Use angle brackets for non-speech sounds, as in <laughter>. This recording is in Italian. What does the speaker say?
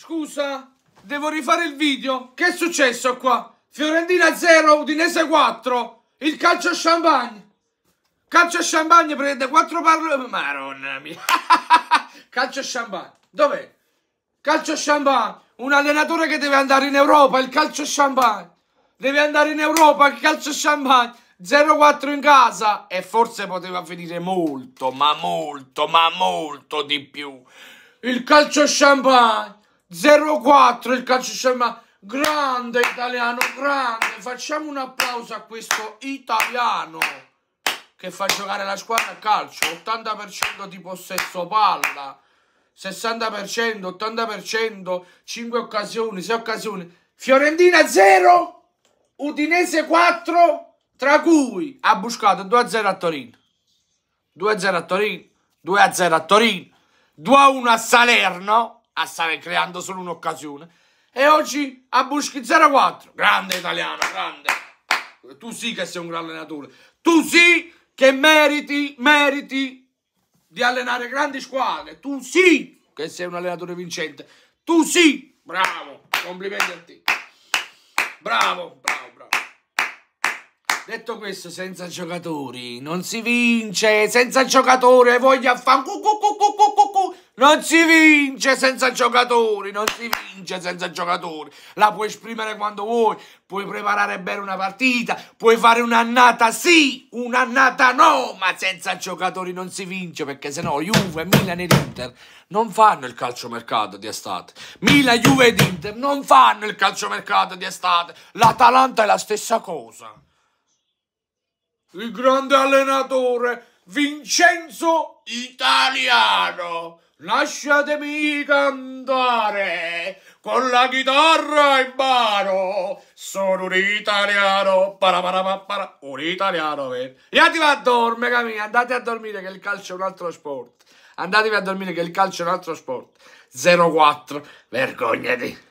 Scusa, devo rifare il video. Che è successo qua? Fiorentina 0, Udinese 4. Il calcio champagne. Calcio champagne prende 4 parole. Maronna mia. <laughs> calcio champagne. Dov'è? Calcio champagne. Un allenatore che deve andare in Europa, il calcio champagne. Deve andare in Europa, il calcio champagne. 0-4 in casa e forse poteva finire molto, ma molto, ma molto di più. Il calcio champagne. 0-4 il calcio scelma grande italiano grande facciamo un applauso a questo italiano che fa giocare la squadra a calcio 80% di possesso palla 60% 80% 5 occasioni 6 occasioni Fiorentina 0 Udinese 4 tra cui ha buscato 2-0 a Torino 2-0 a Torino 2-0 a Torino 2-1 a Salerno a stare creando solo un'occasione. E oggi a Buschi 04, grande italiano, grande. Tu sì che sei un gran allenatore. Tu sì che meriti, meriti di allenare grandi squadre. Tu sì che sei un allenatore vincente. Tu sì, bravo, complimenti a te. Bravo, bravo, bravo. Detto questo, senza giocatori non si vince, senza giocatore voglia fare non si vince senza giocatori, non si vince senza giocatori. La puoi esprimere quando vuoi, puoi preparare bene una partita, puoi fare un'annata sì, un'annata no, ma senza giocatori non si vince perché sennò Juve, Milan e Inter non fanno il calciomercato di estate. Milan, Juve ed Inter non fanno il calciomercato di estate. L'Atalanta è la stessa cosa. Il grande allenatore Vincenzo Italiano Lasciatemi cantare con la chitarra in mano. Sono un italiano, un italiano. Io ti andiamo a dormire, cammini, andate a dormire che il calcio è un altro sport. Andatevi a dormire che il calcio è un altro sport. 04. vergognati.